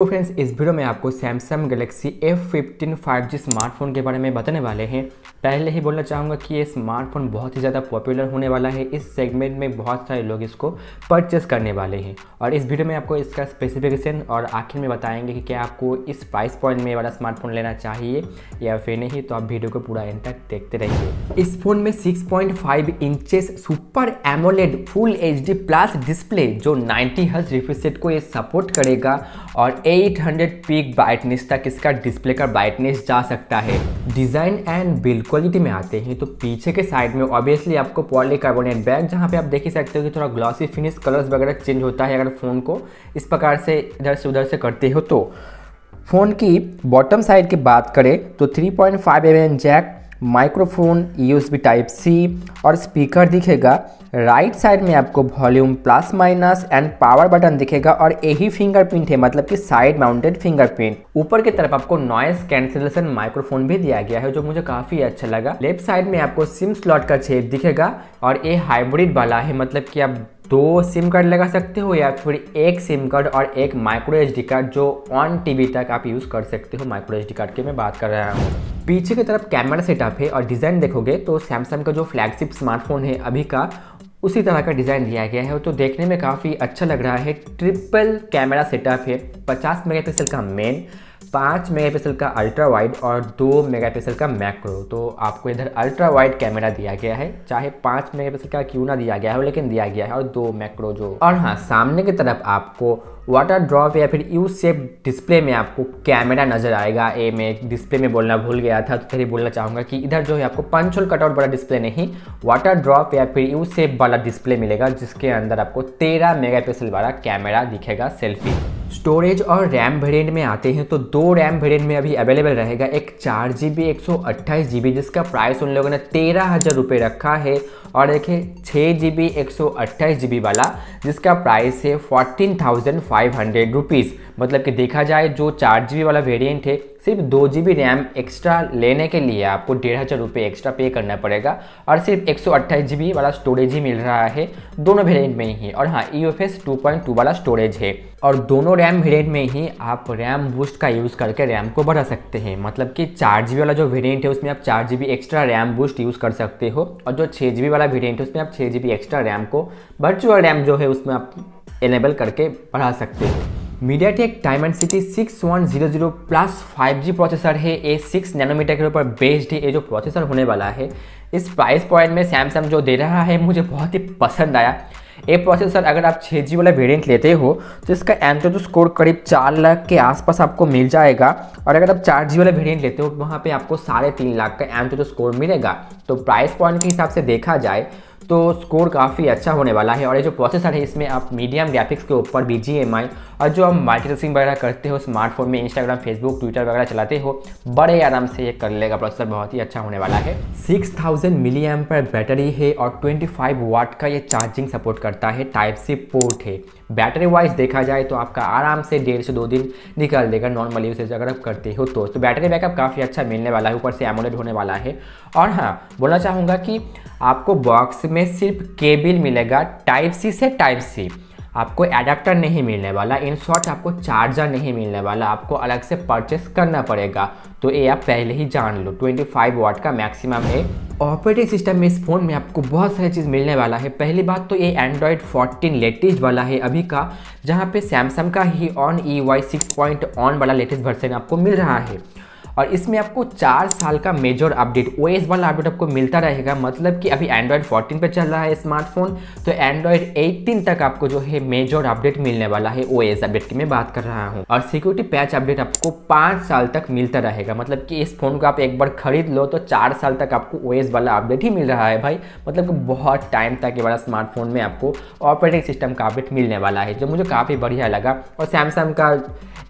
तो फ्रेंड्स इस वीडियो में आपको Samsung Galaxy five G smartphone के बारे में बताने वाले हैं पहले ही बोलना चाहूँगा कि ये स्मार्टफोन बहुत ही ज़्यादा पॉपुलर होने वाला है इस सेगमेंट में बहुत सारे लोग इसको परचेस करने वाले हैं और इस वीडियो में आपको इसका स्पेसिफिकेशन और आखिर में बताएंगे कि क्या आपको इस प्राइस पॉइंट में वाला स्मार्टफोन लेना चाहिए या फिर नहीं तो आप वीडियो को पूरा एंड तक देखते रहिए इस फोन में 6.5 point inches super AMOLED full H plus display जो नाइन्टी हज रिफ्रेश को ये सपोर्ट करेगा और 800 पीक ब्राइटनेस तक इसका डिस्प्ले का ब्राइटनेस जा सकता है डिज़ाइन एंड बिल्ड क्वालिटी में आते हैं तो पीछे के साइड में ऑब्वियसली आपको पॉली कार्बोनेट बैग जहाँ पे आप देख ही सकते हो कि थोड़ा ग्लॉसी फिनिश कलर्स वगैरह चेंज होता है अगर फ़ोन को इस प्रकार से इधर से उधर से करते हो तो फ़ोन की बॉटम साइड की बात करें तो 3.5 point mm jack microphone USB type C और स्पीकर दिखेगा राइट साइड में आपको volume plus minus and power button दिखेगा और यही फिंगरप्रिंट है मतलब कि साइड माउंटेड फिंगरप्रिंट ऊपर की तरफ आपको नॉइस कैंसिलेशन माइक्रोफोन भी दिया गया है जो मुझे काफी अच्छा लगा लेफ्ट साइड में आपको सिम स्लॉट का छेद दिखेगा और ये हाइब्रिड वाला है मतलब कि आप दो सिम कार्ड लगा सकते हो या फिर एक सिम कार्ड और एक माइक्रो एच कार्ड जो ऑन टीवी तक आप यूज़ कर सकते हो माइक्रो एच कार्ड के मैं बात कर रहा हूँ पीछे की तरफ कैमरा सेटअप है और डिज़ाइन देखोगे तो सैमसंग का जो फ्लैगशिप स्मार्टफोन है अभी का उसी तरह का डिज़ाइन दिया गया है तो देखने में काफ़ी अच्छा लग रहा है ट्रिपल कैमरा सेटअप है 50 मेगापिक्सल का मेन पाँच मेगापिक्सल का अल्ट्रा वाइड और दो मेगापिक्सल का मैक्रो तो आपको इधर अल्ट्रा वाइड कैमरा दिया गया है चाहे पाँच मेगापिक्सल का क्यों ना दिया गया हो लेकिन दिया गया है और दो मैक्रो जो और हाँ सामने की तरफ आपको वाटर ड्रॉप या फिर यू सेप डिस्प्ले में आपको कैमरा नजर आएगा ए में डिस्प्ले में बोलना भूल गया था तो फिर बोलना चाहूँगा कि इधर जो है आपको पंच होल कटआउट वाला डिस्प्ले नहीं वाटर ड्रॉप या फिर यू सेप वाला डिस्प्ले मिलेगा जिसके अंदर आपको तेरह मेगापिक्सल वाला कैमरा दिखेगा सेल्फी स्टोरेज और रैम वेरिएंट में आते हैं तो दो रैम वेरिएंट में अभी अवेलेबल रहेगा एक चार जी बी एक सौ अट्ठाईस जी बी जिसका प्राइस उन लोगों ने तेरह हज़ार रुपये रखा है और देखिए छः जी बी एक सौ अट्ठाईस जी बी वाला जिसका प्राइस है fourteen thousand five hundred rupees मतलब कि देखा जाए जो चार जी बी वाला वेरियंट है सिर्फ दो जी बी रैम एक्स्ट्रा लेने के लिए आपको डेढ़ हज़ार रुपये एक्स्ट्रा पे करना पड़ेगा और सिर्फ एक सौ अट्ठाईस जी बी वाला स्टोरेज ही मिल रहा है दोनों वेरियंट में ही और हाँ E F S two point two वाला स्टोरेज है और दोनों रैम वेरियंट में ही आप रैम बूस्ट का यूज़ करके रैम को बढ़ा सकते हैं मतलब कि चार जी बी वाला जो वेरियंट है उसमें आप चार G B extra RAM boost use कर सकते हो और जो छः जी बी वाला वेरियंट है उसमें आप छः जी बी एक्स्ट्रा रैम को वर्चुअल रैम जो है उसमें आप इनेबल करके बढ़ा सकते हो MediaTek Dimensity six one zero zero plus five G processor है ये सिक्स नैनोमीटर के ऊपर बेस्ड है ये जो प्रोसेसर होने वाला है इस प्राइस पॉइंट में सैमसंग जो दे रहा है मुझे बहुत ही पसंद आया ये प्रोसेसर अगर आप छः जी वाला वेरियंट लेते हो तो इसका एंट्रो तो स्कोर करीब चार लाख के आसपास आपको मिल जाएगा और अगर आप चार जी वाला वेरियंट लेते हो तो वहाँ पर आपको साढ़े तीन लाख का एंट्रो तो स्कोर मिलेगा तो प्राइस पॉइंट के हिसाब से देखा जाए तो स्कोर काफ़ी अच्छा होने वाला है और ये जो प्रोसेसर है इसमें आप मीडियम ग्राफिक्स के ऊपर बी और जो हम मल्टीटास्किंग वगैरह करते हो स्मार्टफोन में इंस्टाग्राम फेसबुक ट्विटर वगैरह चलाते हो बड़े आराम से ये कर लेगा प्रोसेसर बहुत ही अच्छा होने वाला है सिक्स थाउजेंड मिली एम पर बैटरी है और ट्वेंटी फाइव वाट का ये चार्जिंग सपोर्ट करता है टाइप सी पोर्ट है बैटरी वाइज देखा जाए तो आपका आराम से डेढ़ से दो दिन निकाल देगा नॉर्मल यूसेज अगर आप करते हो तो, तो बैटरी बैकअप काफ़ी अच्छा मिलने वाला है ऊपर से एमोलेट होने वाला है और हाँ बोलना चाहूँगा कि आपको बॉक्स में सिर्फ केबिल मिलेगा टाइप सी से टाइप सी आपको एडाप्टर नहीं मिलने वाला इन शॉर्ट आपको चार्जर नहीं मिलने वाला आपको अलग से परचेस करना पड़ेगा तो ये आप पहले ही जान लो 25 वाट का मैक्सिमम है ऑपरेटिंग सिस्टम में इस फ़ोन में आपको बहुत सारी चीज़ मिलने वाला है पहली बात तो ये एंड्रॉयड 14 लेटेस्ट वाला है अभी का जहाँ पे सैमसंग का ही one UI six point one वाला लेटेस्ट वर्सन आपको मिल रहा है और इसमें आपको चार साल का मेजर अपडेट ओ वाला अपडेट आपको मिलता रहेगा मतलब कि अभी एंड्रॉयड 14 पे चल रहा है स्मार्टफोन तो एंड्रॉयड 18 तक आपको जो है मेजर अपडेट मिलने वाला है ओ अपडेट की मैं बात कर रहा हूँ और सिक्योरिटी पैच अपडेट आपको पाँच साल तक मिलता रहेगा मतलब कि इस फ़ोन को आप एक बार खरीद लो तो चार साल तक आपको ओ वाला अपडेट ही मिल रहा है भाई मतलब कि बहुत टाइम तक ये वाला स्मार्टफोन में आपको ऑपरेटिंग सिस्टम का अपडेट मिलने वाला है जो मुझे काफ़ी बढ़िया लगा और सैमसंग का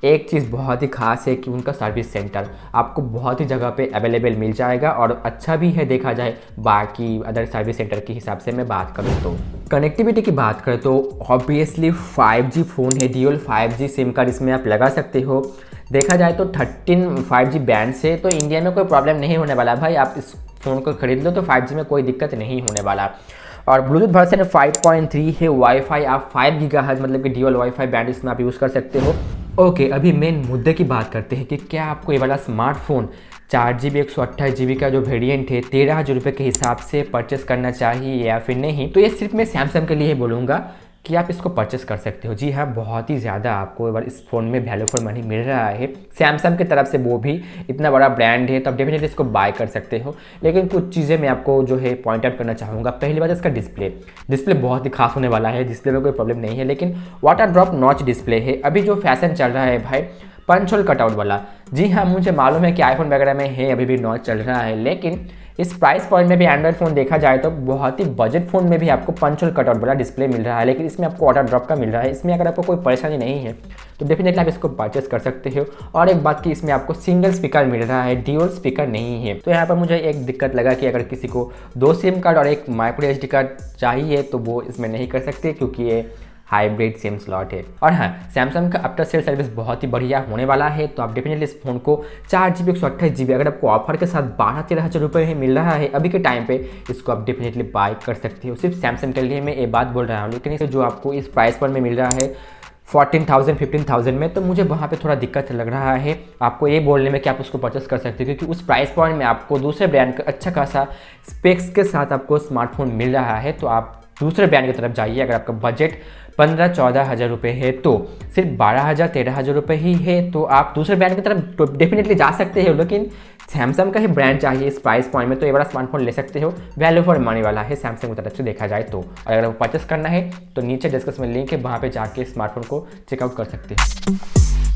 एक चीज़ बहुत ही खास है कि उनका सर्विस सेंटर आपको बहुत ही जगह पे अवेलेबल मिल जाएगा और अच्छा भी है देखा जाए बाकी अदर सर्विस सेंटर के हिसाब से मैं बात करूँ तो कनेक्टिविटी की बात करें तो ऑब्वियसली 5G फ़ोन है डिओल 5G सिम कार्ड इसमें आप लगा सकते हो देखा जाए तो 13 5G बैंड से तो इंडिया में कोई प्रॉब्लम नहीं होने वाला भाई आप इस फ़ोन को ख़रीद लो तो 5G में कोई दिक्कत नहीं होने वाला और ब्लूटूथ वर्सन 5.3 है वाईफाई आप 5 गीगाहर्ट्ज मतलब कि ड्यूअल वाईफाई बैंड इसमें आप यूज़ कर सकते हो ओके okay, अभी मेन मुद्दे की बात करते हैं कि क्या आपको ये वाला स्मार्टफोन चार जी बी एक सौ अट्ठाईस जी बी का जो वेरिएंट है तेरह हज़ार रुपये के हिसाब से परचेस करना चाहिए या फिर नहीं तो ये सिर्फ मैं सैमसंग के लिए ही बोलूँगा कि आप इसको परचेस कर सकते हो जी हाँ बहुत ही ज़्यादा आपको अगर इस फ़ोन में वैल्यू फॉर मनी मिल रहा है सैमसंग की तरफ से वो भी इतना बड़ा ब्रांड है तो आप डेफिनेटली इसको बाय कर सकते हो लेकिन कुछ चीज़ें मैं आपको जो है पॉइंट आउट करना चाहूँगा पहली बात इसका डिस्प्ले डिस्प्ले बहुत ही खास होने वाला है डिस्प्ले में कोई प्रॉब्लम नहीं है लेकिन वाटर ड्रॉप नॉच डिस्प्ले है अभी जो फैशन चल रहा है भाई पंचोल कटआउट वाला जी हाँ मुझे मालूम है कि आईफोन वगैरह में है अभी भी नॉच चल रहा है लेकिन इस प्राइस पॉइंट में भी एंड्रॉइड फ़ोन देखा जाए तो बहुत ही बजट फ़ोन में भी आपको पंचल कटआउट वाला डिस्प्ले मिल रहा है लेकिन इसमें आपको ऑर्डर ड्रॉप का मिल रहा है इसमें अगर आपको कोई परेशानी नहीं है तो डेफिनेटली आप इसको परचेस कर सकते हो और एक बात की इसमें आपको सिंगल स्पीकर मिल रहा है ड्यूअल स्पीकर नहीं है तो यहाँ पर मुझे एक दिक्कत लगा कि अगर किसी को दो सिम कार्ड और एक माइक्रो एच कार्ड चाहिए तो वो इसमें नहीं कर सकते क्योंकि ये हाइब्रिड सिम स्लॉट है और हाँ सैमसंग का अपटर सेल सर्विस बहुत ही बढ़िया होने वाला है तो आप डेफिनेटली इस फोन को चार जी बी एक सौ अट्ठाईस जी बी अगर आपको ऑफर के साथ बारह तेरह हज़ार रुपये में मिल रहा है अभी के टाइम पे इसको आप डेफिनेटली बाय कर सकते हो सिर्फ सैमसंग के लिए मैं ये बात बोल रहा हूँ लेकिन जो आपको इस प्राइस पर में मिल रहा है फोर्टीन थाउजेंड फिफ्टीन थाउजेंड में तो मुझे वहाँ पे थोड़ा दिक्कत लग रहा है आपको ये बोलने में कि आप उसको परचेस कर सकते हो क्योंकि उस प्राइस पॉइंट में आपको दूसरे ब्रांड का अच्छा खासा स्पेक्स के साथ आपको स्मार्टफोन मिल रहा है तो आप दूसरे ब्रांड की तरफ जाइए अगर आपका बजट पंद्रह चौदह हज़ार रुपये है तो सिर्फ बारह हज़ार तेरह हज़ार रुपये ही है तो आप दूसरे ब्रांड की तरफ डेफिनेटली तो जा सकते हो लेकिन सैमसंग का ही ब्रांड चाहिए इस प्राइस पॉइंट में तो ये बड़ा स्मार्टफोन ले सकते हो वैल्यू फॉर मनी वाला है सैमसंग की तरफ से देखा जाए तो और अगर वो परचेस करना है तो नीचे डिस्कस में लिंक है वहाँ पर जाके स्मार्टफोन को चेकआउट कर सकते हैं